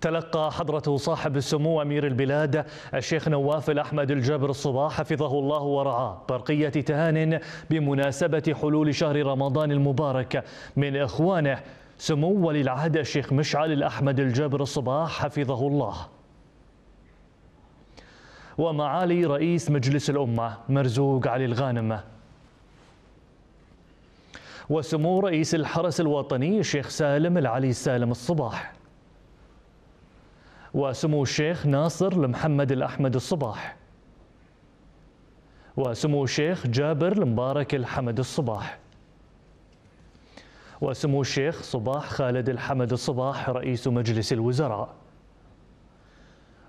تلقى حضرة صاحب السمو أمير البلاد الشيخ نواف الأحمد الجابر الصباح حفظه الله ورعاه برقية تهان بمناسبة حلول شهر رمضان المبارك من إخوانه سمو ولي العهد الشيخ مشعل الأحمد الجابر الصباح حفظه الله ومعالي رئيس مجلس الأمة مرزوق علي الغانم وسمو رئيس الحرس الوطني الشيخ سالم العلي سالم الصباح وسمو الشيخ ناصر المحمد الأحمد الصباح وسمو الشيخ جابر المبارك الحمد الصباح وسمو الشيخ صباح خالد الحمد الصباح رئيس مجلس الوزراء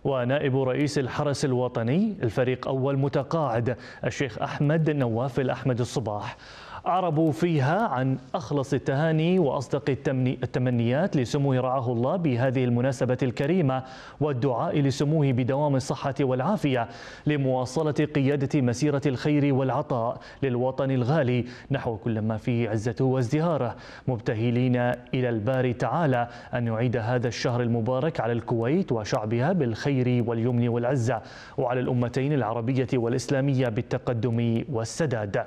ونائب رئيس الحرس الوطني الفريق أول متقاعد الشيخ أحمد نواف الأحمد الصباح أعربوا فيها عن أخلص التهاني وأصدق التمنيات لسموه رعاه الله بهذه المناسبة الكريمة والدعاء لسموه بدوام الصحة والعافية لمواصلة قيادة مسيرة الخير والعطاء للوطن الغالي نحو كل ما فيه عزته وازدهاره مبتهلين إلى الباري تعالى أن يعيد هذا الشهر المبارك على الكويت وشعبها بالخير واليمن والعزة وعلى الأمتين العربية والإسلامية بالتقدم والسداد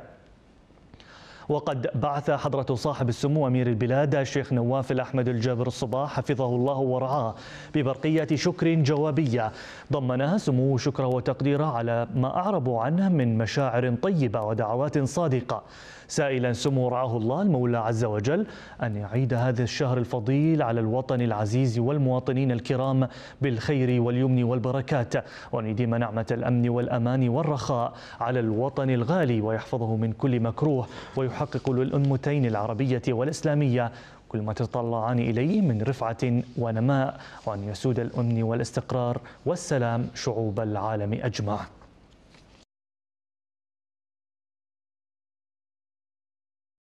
وقد بعث حضرة صاحب السمو أمير البلاد الشيخ نواف الأحمد الجابر الصباح حفظه الله ورعاه ببرقية شكر جوابية ضمنها سمو شكر وتقدير على ما أعربوا عنه من مشاعر طيبة ودعوات صادقة سائلا سمو رعاه الله المولى عز وجل أن يعيد هذا الشهر الفضيل على الوطن العزيز والمواطنين الكرام بالخير واليمن والبركات وأن يديم نعمة الأمن والأمان والرخاء على الوطن الغالي ويحفظه من كل مكروه ويحفظه يحقق للأمتين العربية والإسلامية كل ما تتطلعان إليه من رفعة ونماء وأن يسود الأمن والاستقرار والسلام شعوب العالم أجمع